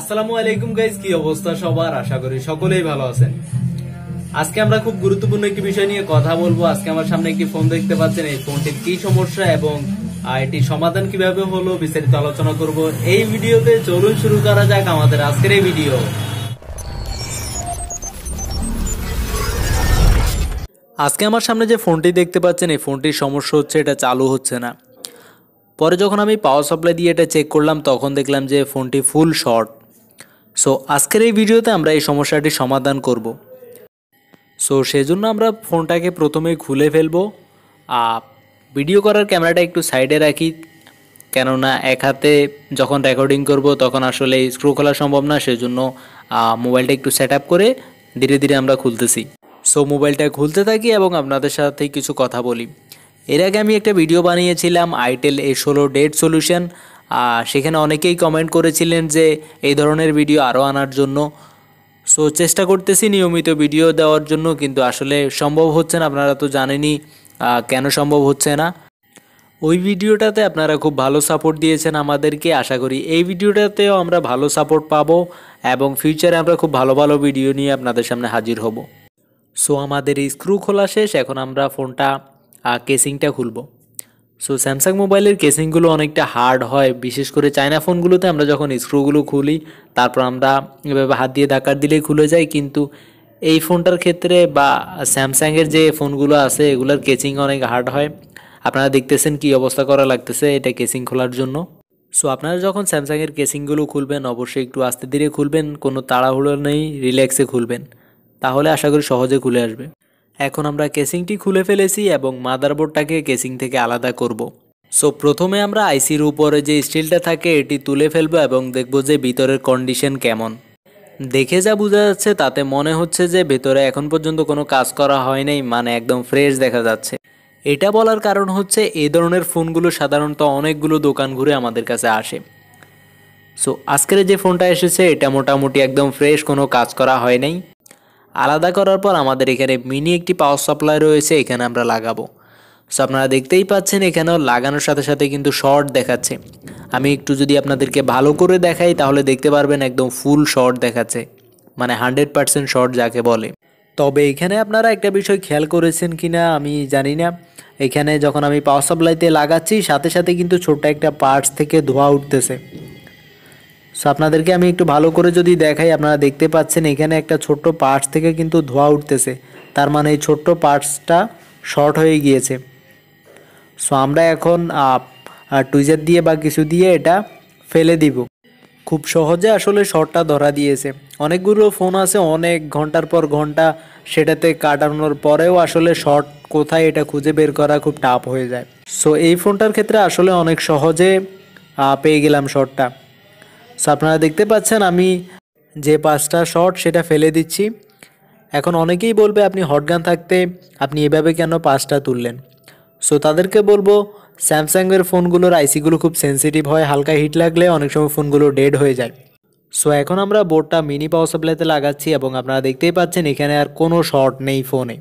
আসসালামু আলাইকুম গাইজ কি অবস্থা সবার আশা করি সকলেই ভালো আছেন আজকে আমরা খুব গুরুত্বপূর্ণ একটি বিষয় নিয়ে কথা বলবো আজকে আমার সামনে একটি ফোন দেখতে পাচ্ছেন এই ফোনটির কি সমস্যা এবং এটি সমাধান কিভাবে হলো বিস্তারিত আলোচনা করব এই ভিডিওতে চলুন শুরু করা যাক আমাদের আজকের এই ভিডিও আজকে আমার সামনে যে ফোনটি দেখতে পাচ্ছেন এই ফোনটির সমস্যা হচ্ছে এটা চালু হচ্ছে না পরে যখন আমি পাওয়ার সাপ্লাই দিয়ে এটা চেক করলাম তখন দেখলাম যে ফোনটি ফুল শর্ট সো আজকের এই ভিডিওতে আমরা এই সমস্যাটি সমাধান করব সো সেজন্য আমরা ফোনটাকে প্রথমে খুলে ফেলবো ভিডিও করার ক্যামেরাটা একটু সাইডে রাখি কেননা এক হাতে যখন রেকর্ডিং করব তখন আসলে স্ক্রু খোলা সম্ভব না সেজন্য মোবাইলটা একটু সেট করে ধীরে ধীরে আমরা খুলতেছি সো মোবাইলটা খুলতে থাকি এবং আপনাদের সাথে কিছু কথা বলি এর আগে আমি একটা ভিডিও বানিয়েছিলাম আইটেল এ ষোলো ডেট সলিউশন সেখানে অনেকেই কমেন্ট করেছিলেন যে এই ধরনের ভিডিও আরও আনার জন্য সো চেষ্টা করতেছি নিয়মিত ভিডিও দেওয়ার জন্য কিন্তু আসলে সম্ভব হচ্ছে না আপনারা তো জানেনই কেন সম্ভব হচ্ছে না ওই ভিডিওটাতে আপনারা খুব ভালো সাপোর্ট দিয়েছেন আমাদেরকে আশা করি এই ভিডিওটাতেও আমরা ভালো সাপোর্ট পাবো এবং ফিউচারে আমরা খুব ভালো ভালো ভিডিও নিয়ে আপনাদের সামনে হাজির হব সো আমাদের এই স্ক্রু খোলা শেষ এখন আমরা ফোনটা কেসিংটা খুলবো সো স্যামসাং মোবাইলের কেসিংগুলো অনেকটা হার্ড হয় বিশেষ করে চায়না ফোনগুলোতে আমরা যখন স্ক্রুগুলো খুলি তারপর আমরা এভাবে হাত দিয়ে ধাক্কার দিলেই খুলে যায় কিন্তু এই ফোনটার ক্ষেত্রে বা স্যামসাংয়ের যে ফোনগুলো আছে এগুলোর কেচিং অনেক হার্ড হয় আপনারা দেখতেছেন কি অবস্থা করা লাগতেছে এটা কেসিং খোলার জন্য সো আপনারা যখন স্যামসাংয়ের কেসিংগুলো খুলবেন অবশ্যই একটু আস্তে ধীরে খুলবেন কোনো তাড়াহুড়ো নেই রিল্যাক্সে খুলবেন তাহলে আশা করি সহজে খুলে আসবে এখন আমরা কেসিংটি খুলে ফেলেছি এবং মাদারবোর্ডটাকে কেসিং থেকে আলাদা করব। সো প্রথমে আমরা আইসির উপরে যে স্টিলটা থাকে এটি তুলে ফেলবো এবং দেখব যে ভিতরের কন্ডিশন কেমন দেখে যা বোঝা যাচ্ছে তাতে মনে হচ্ছে যে ভেতরে এখন পর্যন্ত কোনো কাজ করা হয় নাই মানে একদম ফ্রেশ দেখা যাচ্ছে এটা বলার কারণ হচ্ছে এই ধরনের ফোনগুলো সাধারণত অনেকগুলো দোকান ঘুরে আমাদের কাছে আসে সো আজকের যে ফোনটা এসেছে এটা মোটামুটি একদম ফ্রেশ কোনো কাজ করা হয় নাই আলাদা করার পর আমাদের এখানে মিনি একটি পাওয়ার সাপ্লাই রয়েছে এখানে আমরা লাগাবো সো আপনারা দেখতেই পাচ্ছেন এখানেও লাগানোর সাথে সাথে কিন্তু শর্ট দেখাচ্ছে আমি একটু যদি আপনাদেরকে ভালো করে দেখাই তাহলে দেখতে পারবেন একদম ফুল শর্ট দেখাচ্ছে মানে হান্ড্রেড পারসেন্ট শর্ট যাকে বলে তবে এখানে আপনারা একটা বিষয় খেয়াল করেছেন কি না আমি জানি না এখানে যখন আমি পাওয়ার সাপ্লাইতে লাগাচ্ছি সাথে সাথে কিন্তু ছোট্ট একটা পার্টস থেকে ধোয়া উঠতেছে সো আপনাদেরকে আমি একটু ভালো করে যদি দেখাই আপনারা দেখতে পাচ্ছেন এখানে একটা ছোট্ট পার্টস থেকে কিন্তু ধোয়া উঠতেছে তার মানে এই ছোট্ট পার্টসটা শর্ট হয়ে গিয়েছে সো আমরা এখন টুইজার দিয়ে বা কিছু দিয়ে এটা ফেলে দিব খুব সহজে আসলে শর্টটা ধরা দিয়েছে অনেকগুলো ফোন আছে অনেক ঘন্টার পর ঘন্টা সেটাতে কাটানোর পরেও আসলে শর্ট কোথায় এটা খুঁজে বের করা খুব টাফ হয়ে যায় সো এই ফোনটার ক্ষেত্রে আসলে অনেক সহজে পেয়ে গেলাম শর্টটা আপনারা দেখতে পাচ্ছেন আমি যে পাঁচটা শর্ট সেটা ফেলে দিচ্ছি এখন অনেকেই বলবে আপনি হটগান থাকতে আপনি এভাবে কেন পাঁচটা তুললেন সো তাদেরকে বলবো স্যামসাংয়ের ফোনগুলোর আইসিগুলো খুব সেন্সিটিভ হয় হালকা হিট লাগলে অনেক সময় ফোনগুলো ডেড হয়ে যায় সো এখন আমরা বোর্ডটা মিনি পাওয়ার সাপ্লাইতে লাগাচ্ছি এবং আপনারা দেখতেই পাচ্ছেন এখানে আর কোনো শর্ট নেই ফোনে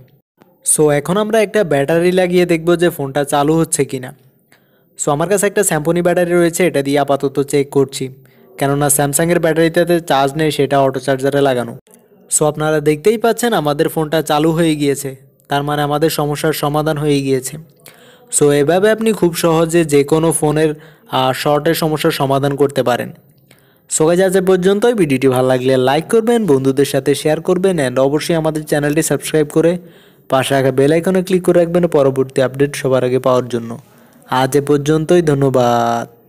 সো এখন আমরা একটা ব্যাটারি লাগিয়ে দেখব যে ফোনটা চালু হচ্ছে কিনা সো আমার কাছে একটা স্যাম্পনি ব্যাটারি রয়েছে এটা দিয়ে আপাতত চেক করছি কেননা স্যামসাংয়ের ব্যাটারিতে চার্জ নেই সেটা অটো চার্জারে লাগানো সো আপনারা দেখতেই পাচ্ছেন আমাদের ফোনটা চালু হয়ে গিয়েছে তার মানে আমাদের সমস্যার সমাধান হয়ে গিয়েছে সো এভাবে আপনি খুব সহজে যে কোনো ফোনের শর্টের সমস্যার সমাধান করতে পারেন সোগাই যা যে পর্যন্ত ভিডিওটি ভালো লাগলে লাইক করবেন বন্ধুদের সাথে শেয়ার করবেন অ্যান্ড অবশ্যই আমাদের চ্যানেলটি সাবস্ক্রাইব করে পাশে আগে বেলাইকনে ক্লিক করে রাখবেন পরবর্তী আপডেট সবার আগে পাওয়ার জন্য আজ এ পর্যন্তই ধন্যবাদ